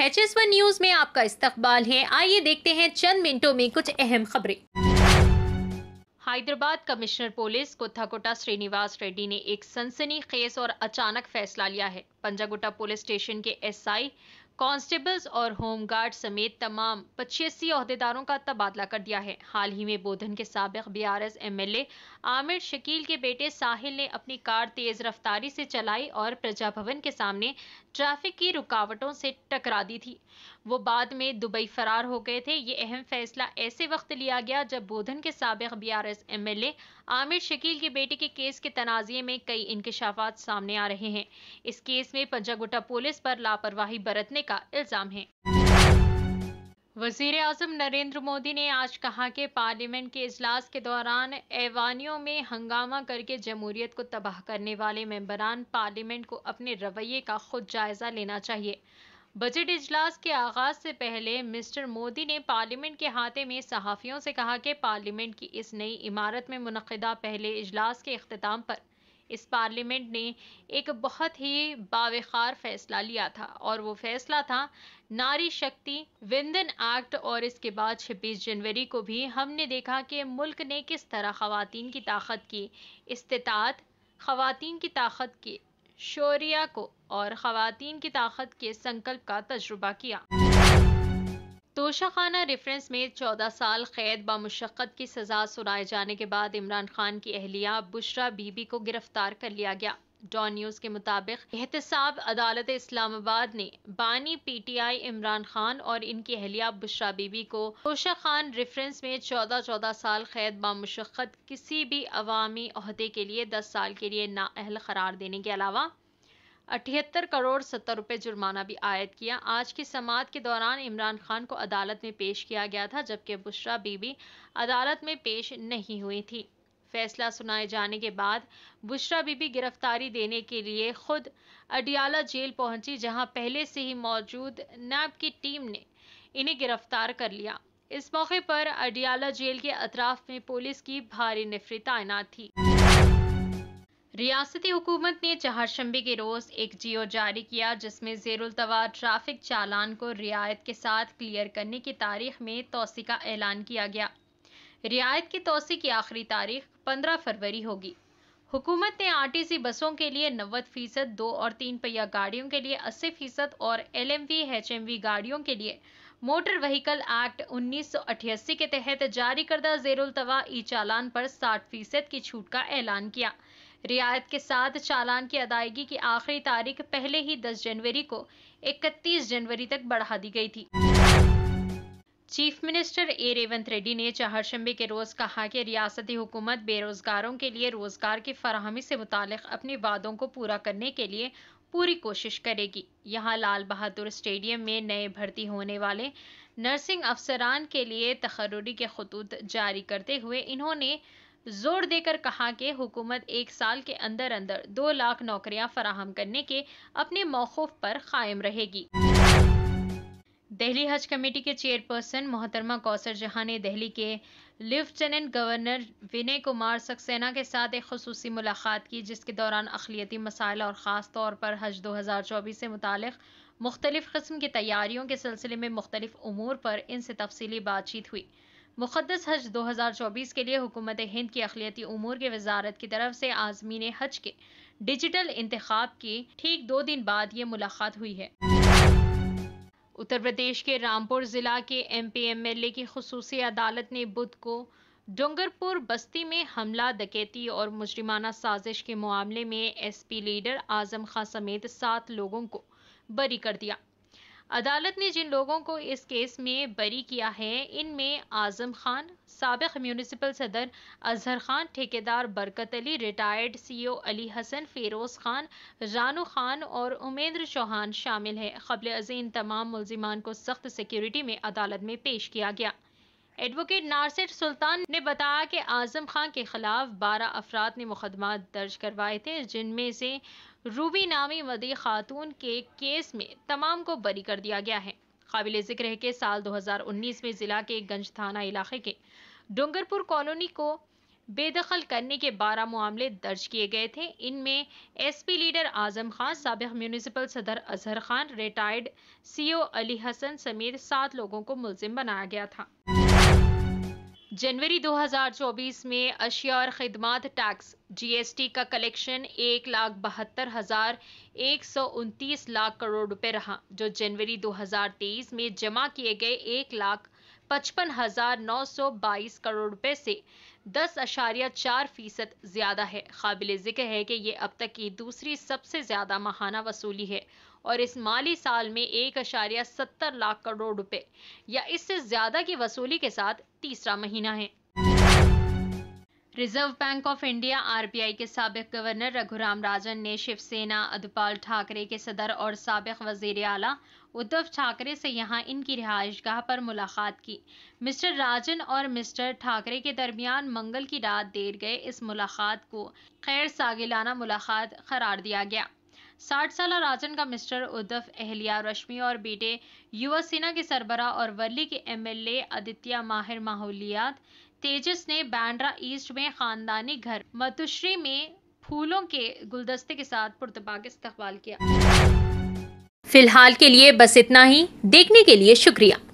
H S one news में आपका इस्तकबाल है आइए देखते हैं चंद मिनटों में कुछ अहम खबरें हैदराबाद कमिश्नर पुलिस कोथाकोटा श्रीनिवास रेड्डी ने एक सनसनी खेस और अचानक फैसला लिया है पंजागुटा पुलिस स्टेशन के एसआई कांस्टेबल्स और होमगार्ड समेत तमाम पचासी अहदेदारों का तबादला कर दिया है हाल ही में बोधन के सबक B R S M L A Aamir Shakeel के बेटे साहिल ने अपनी कार तेज रफ्तारी से चलाई और प्रजा भवन के सामने ट्रैफिक की रुकावटों से टकरा दी थी वो बाद में दुबई फरार हो गए थे ये अहम फैसला ऐसे वक्त लिया गया जब बोधन के सबक B R S M L A Aamir Shakeel के बेटे के केस के तनाज़े में कई इंकशाफात सामने आ रहे हैं इस केस में पंजागुटा पुलिस पर लापरवाही बरतने का इल्जाम है वजीर आजम नरेंद्र मोदी ने आज कहा कि पार्लियामेंट के इजलास के दौरान ऐवानियों में हंगामा करके जमहूरियत को तबाह करने वाले मेंबरान पार्लियामेंट को अपने रवैये का खुद जायजा लेना चाहिए बजट इजलास के आगाज से पहले मिस्टर मोदी ने पार्लियामेंट के हाथे में सहाफ़ियों से कहा कि पार्लियामेंट की इस नई इमारत में मुनदा पहले इजलास के अख्ताम पर इस पार्लियामेंट ने एक बहुत ही बावखार फैसला लिया था और वो फैसला था नारी शक्ति विंदन एक्ट और इसके बाद छब्बीस जनवरी को भी हमने देखा कि मुल्क ने किस तरह खातन की ताकत की इस्तात खातन की ताकत की शौरिया को और खातन की ताकत के संकल्प का तजुर्बा किया तोशाखाना रेफरेंस में 14 साल कैद ब मुशक्क़त की सजा सुनाए जाने के बाद इमरान खान की अहलिया बुशरा बीबी को गिरफ्तार कर लिया गया डॉन न्यूज के मुताबिक एहतसाब अदालत इस्लामाबाद ने बानी पीटीआई इमरान खान और इनकी अहलिया बुशरा बीबी को तोशा खान रेफरेंस में चौदह चौदह साल कैद बामुशक्क़त किसी भी अवामी अहदे के लिए दस साल के लिए नाअहल करार देने के अलावा अठहत्तर करोड़ सत्तर रुपए जुर्माना भी आयद किया आज की समात के दौरान इमरान खान को अदालत में पेश किया गया था जबकि बुशरा बीबी अदालत में पेश नहीं हुई थी फैसला सुनाए जाने के बाद बुशरा बीबी गिरफ्तारी देने के लिए खुद अडियाला जेल पहुंची जहां पहले से ही मौजूद नैब की टीम ने इन्हें गिरफ्तार कर लिया इस मौके पर अडियाला जेल के अतराफ में पुलिस की भारी नफरी तैनात थी रियासती हुकूमत ने चहारशंबे के रोज़ एक जियो जारी किया जिसमें जेरुलतवा ट्रैफिक चालान को रियायत के साथ क्लियर करने की तारीख में तोसी का ऐलान किया गया रियायत की तोसी की आखिरी तारीख 15 फरवरी होगी हुकूमत ने आरटीसी बसों के लिए नब्बे फ़ीसद दो और तीन पहिया गाड़ियों के लिए अस्सी फ़ीसद और L M V H M V गाड़ियों के लिए मोटर व्हीकल एक्ट 1988 के तहत जारी करदा जेरुलतवा ई चालान पर साठ फ़ीसद की छूट का ऐलान किया रियायत के साथ चालान की अदायगी की आखिरी तारीख पहले ही 10 जनवरी को 31 जनवरी तक बढ़ा दी गई थी chief minister A Revanth Reddy ने चहरशंबे के रोज कहा कि रियासती हुकूमत बेरोजगारों के लिए रोजगार की फरहमी से मुतक अपने वादों को पूरा करने के लिए पूरी कोशिश करेगी यहाँ लाल बहादुर स्टेडियम में नए भर्ती होने वाले नर्सिंग अफसरान के लिए तकर्री के खतूत जारी करते हुए इन्होंने जोर देकर कहा कि हुकूमत एक साल के अंदर अंदर दो लाख नौकरियां फराहम करने के अपने मौकूफ पर कायम रहेगी दिल्ली हज कमेटी के चेयरपर्सन मोहतरमा कौसर जहां ने दिल्ली के लेफ्टिनेंट गवर्नर विनय कुमार सक्सेना के साथ एक खसूस मुलाकात की जिसके दौरान अखिलती मसाइल और ख़ास तौर पर हज 2024 से मुतक मुख्तलिफ़ कस्म की तैयारियों के सिलसिले में मुख्तलिफ उमूर पर इनसे तफसली बातचीत हुई मुकदस हज 2024 के लिए हुकूमत हिंद की अखिलती अमूर के वजारत की तरफ से आजमीन हज के डिजिटल इंतखब की ठीक दो दिन बाद ये मुलाकात हुई है उत्तर प्रदेश के रामपुर ज़िला के M P M L A की खसूस अदालत ने बुध को डोंगरपुर बस्ती में हमला डकैती और मुजरिमाना साजिश के मामले में S P leader Azam Khan समेत सात लोगों को बरी कर दिया अदालत ने जिन लोगों को इस केस में बरी किया है इनमें आजम खान सबक म्यूनिसिपल सदर अजहर खान ठेकेदार बरकत अली रिटायर्ड सीईओ अली हसन फेरोज खान रानू खान और उमेंद्र चौहान शामिल है ख़बल अज इन तमाम मुलजिमान को सख्त सिक्योरिटी में अदालत में पेश किया गया एडवोकेट नारसिर सुल्तान ने बताया कि आजम खान के खिलाफ 12 अफराद ने मुकदमा दर्ज करवाए थे जिनमें से रूबी नामी मदी खातून के केस में तमाम को बरी कर दिया गया है काबिल जिक्र है कि साल 2019 में जिला के गंज थाना इलाके के डोंगरपुर कॉलोनी को बेदखल करने के 12 मामले दर्ज किए गए थे इनमें एसपी लीडर आजम खान सबक म्यूनिसिपल सदर अजहर खान रिटायर्ड सीओ अली हसन समेत सात लोगों को मुलजिम बनाया गया था जनवरी 2024 में अशिया और खदमात टैक्स जीएसटी का कलेक्शन एक लाख बहत्तर हजार एक सौ उनतीस लाख करोड़ रुपए रहा जो जनवरी 2023 में जमा किए गए एक लाख पचपन हजार नौ सौ बाईस करोड़ रुपए से दस अशारिया चार फीसद ज्यादा है काबिल जिक्र है कि ये अब तक की दूसरी सबसे ज्यादा माहाना वसूली है और इस माली साल में एक अशारिया सत्तर लाख करोड़ रुपए या इससे ज्यादा की वसूली के साथ तीसरा महीना है Reserve Bank of India RBI के सबक गवर्नर रघुराम राजन ने शिवसेना अधपाल ठाकरे के सदर और सबक वजीर अला उद्धव ठाकरे से यहां इनकी रिहाइशगाह पर मुलाकात की मिस्टर राजन और मिस्टर ठाकरे के दरमियान मंगल की रात देर गए इस मुलाकात को खैर सागिलाना मुलाकात करार दिया गया साठ साल राजन का मिस्टर उद्धव अहलिया रश्मि और बेटे युवा सेना के सरबरा और वर्ली के एमएलए आदित्य माहिर माहौलियात तेजस ने बैंड्रा ईस्ट में खानदानी घर मतुश्री में फूलों के गुलदस्ते के साथ पुरतपा इस्तेवाल किया फिलहाल के लिए बस इतना ही देखने के लिए शुक्रिया